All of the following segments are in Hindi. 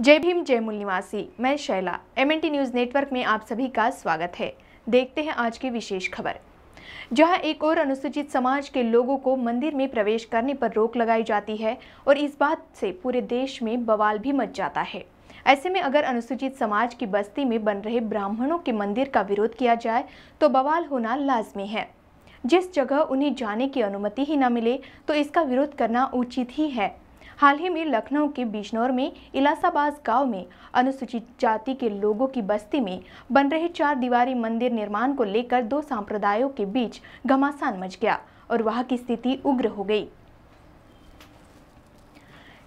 जय भीम जय मूल निवासी मैं शैला एम न्यूज़ नेटवर्क में आप सभी का स्वागत है देखते हैं आज की विशेष खबर जहां एक और अनुसूचित समाज के लोगों को मंदिर में प्रवेश करने पर रोक लगाई जाती है और इस बात से पूरे देश में बवाल भी मच जाता है ऐसे में अगर अनुसूचित समाज की बस्ती में बन रहे ब्राह्मणों के मंदिर का विरोध किया जाए तो बवाल होना लाजमी है जिस जगह उन्हें जाने की अनुमति ही न मिले तो इसका विरोध करना उचित ही है हाल ही में लखनऊ के बिजनौर में इलासाबाज गांव में अनुसूचित जाति के लोगों की बस्ती में बन रहे चार दीवारी मंदिर निर्माण को लेकर दो संप्रदायों के बीच घमासान मच गया और वहाँ की स्थिति उग्र हो गई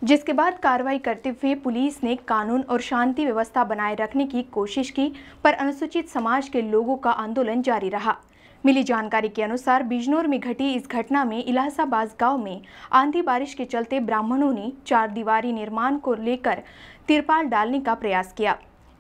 जिसके बाद कार्रवाई करते हुए पुलिस ने कानून और शांति व्यवस्था बनाए रखने की कोशिश की पर अनुसूचित समाज के लोगों का आंदोलन जारी रहा मिली जानकारी के अनुसार बिजनौर में घटी इस घटना में इलाहाबाद गांव में आंधी बारिश के चलते ब्राह्मणों ने चार दीवारी निर्माण को लेकर तिरपाल डालने का प्रयास किया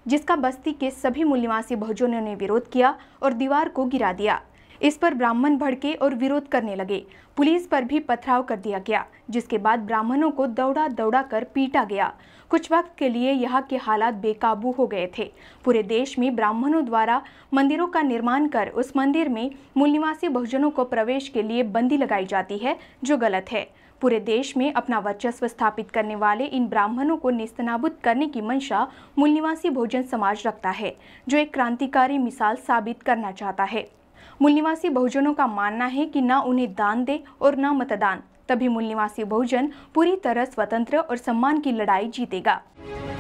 जिसका बस्ती के सभी मूल्यवासी भोजनों बहुजनों ने विरोध किया और दीवार को गिरा दिया इस पर ब्राह्मण भड़के और विरोध करने लगे पुलिस पर भी पथराव कर दिया गया जिसके बाद ब्राह्मणों को दौड़ा दौड़ा कर पीटा गया कुछ वक्त के लिए यहाँ के हालात बेकाबू हो गए थे पूरे देश में ब्राह्मणों द्वारा मंदिरों का निर्माण कर उस मंदिर में मूल निवासी बहुजनों को प्रवेश के लिए बंदी लगाई जाती है जो गलत है पूरे देश में अपना वर्चस्व स्थापित करने वाले इन ब्राह्मणों को निस्तनाबुद करने की मंशा मूल निवासी भोजन समाज रखता है जो एक क्रांतिकारी मिसाल साबित करना चाहता है मूल निवासी बहुजनों का मानना है कि ना उन्हें दान दे और ना मतदान तभी मूल निवासी बहुजन पूरी तरह स्वतंत्र और सम्मान की लड़ाई जीतेगा